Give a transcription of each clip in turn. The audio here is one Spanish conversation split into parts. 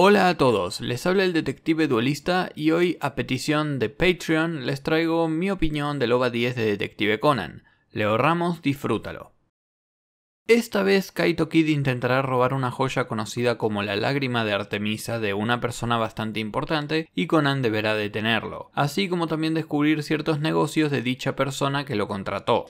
Hola a todos, les habla el detective duelista y hoy a petición de Patreon les traigo mi opinión del OVA 10 de Detective Conan. Le ahorramos, disfrútalo. Esta vez Kaito Kid intentará robar una joya conocida como la lágrima de Artemisa de una persona bastante importante y Conan deberá detenerlo, así como también descubrir ciertos negocios de dicha persona que lo contrató.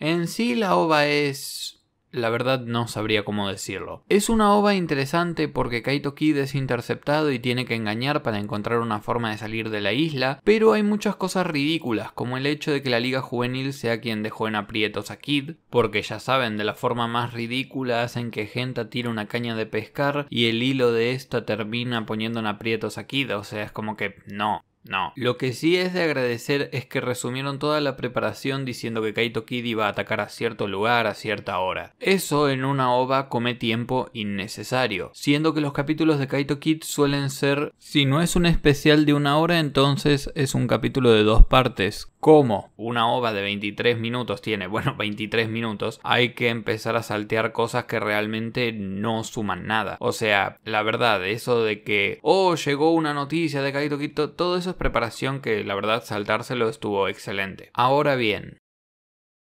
En sí la OVA es la verdad no sabría cómo decirlo. Es una ova interesante porque Kaito Kid es interceptado y tiene que engañar para encontrar una forma de salir de la isla, pero hay muchas cosas ridículas, como el hecho de que la Liga Juvenil sea quien dejó en aprietos a Kid, porque ya saben, de la forma más ridícula hacen que Genta tire una caña de pescar y el hilo de esta termina poniendo en aprietos a Kid, o sea, es como que no. No. Lo que sí es de agradecer es que resumieron toda la preparación diciendo que Kaito Kid iba a atacar a cierto lugar a cierta hora. Eso en una ova come tiempo innecesario, siendo que los capítulos de Kaito Kid suelen ser, si no es un especial de una hora, entonces es un capítulo de dos partes, como una ova de 23 minutos tiene, bueno, 23 minutos, hay que empezar a saltear cosas que realmente no suman nada. O sea, la verdad, eso de que, oh, llegó una noticia de Kaito Quito, todo eso es preparación que la verdad saltárselo estuvo excelente. Ahora bien,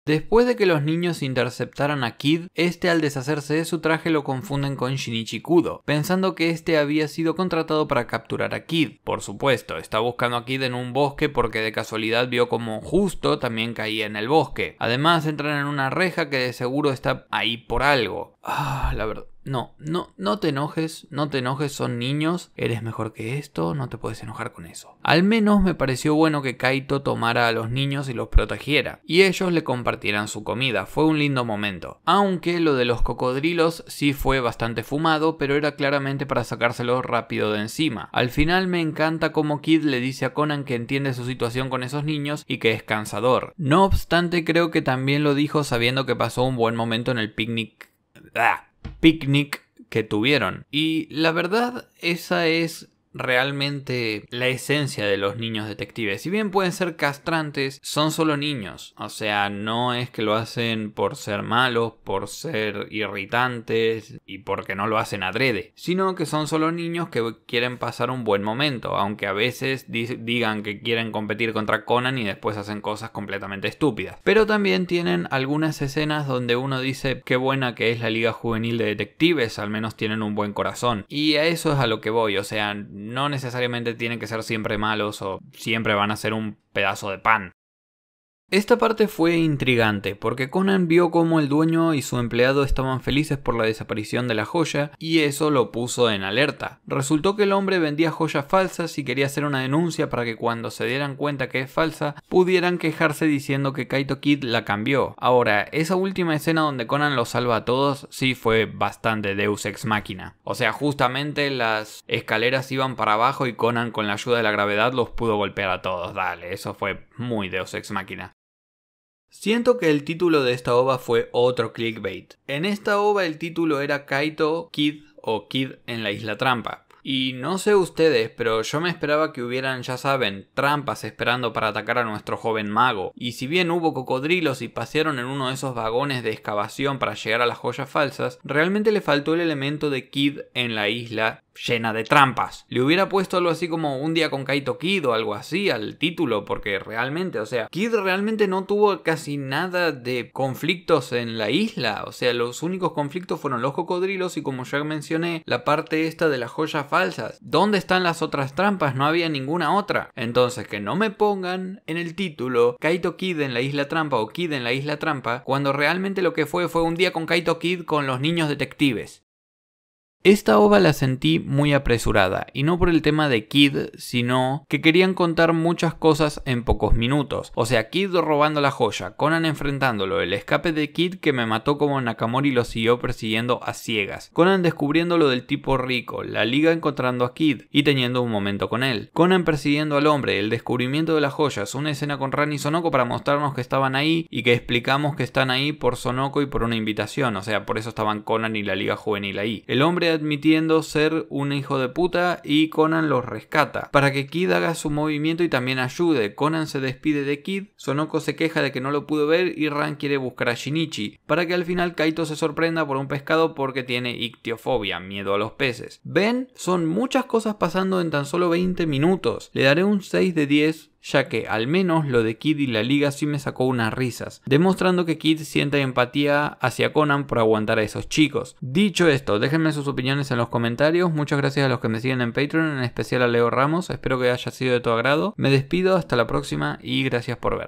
Después de que los niños interceptaran a Kid, este al deshacerse de su traje lo confunden con Shinichi Kudo, pensando que este había sido contratado para capturar a Kid. Por supuesto, está buscando a Kid en un bosque porque de casualidad vio como justo también caía en el bosque. Además entran en una reja que de seguro está ahí por algo. Ah, la verdad. No, no, no te enojes, no te enojes, son niños, eres mejor que esto, no te puedes enojar con eso. Al menos me pareció bueno que Kaito tomara a los niños y los protegiera, y ellos le compartieran su comida, fue un lindo momento. Aunque lo de los cocodrilos sí fue bastante fumado, pero era claramente para sacárselo rápido de encima. Al final me encanta cómo Kid le dice a Conan que entiende su situación con esos niños y que es cansador. No obstante, creo que también lo dijo sabiendo que pasó un buen momento en el picnic Ah, picnic que tuvieron. Y la verdad, esa es realmente la esencia de los niños detectives. Si bien pueden ser castrantes, son solo niños. O sea, no es que lo hacen por ser malos, por ser irritantes y porque no lo hacen adrede, sino que son solo niños que quieren pasar un buen momento, aunque a veces digan que quieren competir contra Conan y después hacen cosas completamente estúpidas. Pero también tienen algunas escenas donde uno dice qué buena que es la Liga Juvenil de Detectives, al menos tienen un buen corazón. Y a eso es a lo que voy, o sea, no necesariamente tienen que ser siempre malos o siempre van a ser un pedazo de pan. Esta parte fue intrigante, porque Conan vio como el dueño y su empleado estaban felices por la desaparición de la joya, y eso lo puso en alerta. Resultó que el hombre vendía joyas falsas y quería hacer una denuncia para que cuando se dieran cuenta que es falsa, pudieran quejarse diciendo que Kaito Kid la cambió. Ahora, esa última escena donde Conan los salva a todos sí fue bastante Deus ex máquina. O sea, justamente las escaleras iban para abajo y Conan con la ayuda de la gravedad los pudo golpear a todos. Dale, eso fue muy Deus ex máquina. Siento que el título de esta ova fue otro clickbait. En esta ova el título era Kaito Kid o Kid en la Isla Trampa. Y no sé ustedes, pero yo me esperaba que hubieran, ya saben, trampas esperando para atacar a nuestro joven mago. Y si bien hubo cocodrilos y pasearon en uno de esos vagones de excavación para llegar a las joyas falsas, realmente le faltó el elemento de Kid en la isla llena de trampas. Le hubiera puesto algo así como un día con Kaito Kid o algo así al título, porque realmente, o sea, Kid realmente no tuvo casi nada de conflictos en la isla, o sea, los únicos conflictos fueron los cocodrilos y como ya mencioné, la parte esta de las joyas falsas. ¿Dónde están las otras trampas? No había ninguna otra. Entonces, que no me pongan en el título Kaito Kid en la isla trampa o Kid en la isla trampa, cuando realmente lo que fue fue un día con Kaito Kid con los niños detectives. Esta ova la sentí muy apresurada, y no por el tema de Kid, sino que querían contar muchas cosas en pocos minutos. O sea, Kid robando la joya, Conan enfrentándolo, el escape de Kid que me mató como Nakamori lo siguió persiguiendo a ciegas, Conan descubriendo lo del tipo rico, la liga encontrando a Kid y teniendo un momento con él, Conan persiguiendo al hombre, el descubrimiento de las joyas, una escena con Ran y Sonoko para mostrarnos que estaban ahí y que explicamos que están ahí por Sonoko y por una invitación, o sea, por eso estaban Conan y la liga juvenil ahí. El hombre admitiendo ser un hijo de puta y Conan los rescata. Para que Kid haga su movimiento y también ayude, Conan se despide de Kid, Sonoko se queja de que no lo pudo ver y Ran quiere buscar a Shinichi, para que al final Kaito se sorprenda por un pescado porque tiene ictiofobia, miedo a los peces. Ven, son muchas cosas pasando en tan solo 20 minutos. Le daré un 6 de 10 ya que al menos lo de Kid y la liga sí me sacó unas risas, demostrando que Kid siente empatía hacia Conan por aguantar a esos chicos. Dicho esto, déjenme sus opiniones en los comentarios, muchas gracias a los que me siguen en Patreon, en especial a Leo Ramos, espero que haya sido de tu agrado, me despido, hasta la próxima y gracias por ver.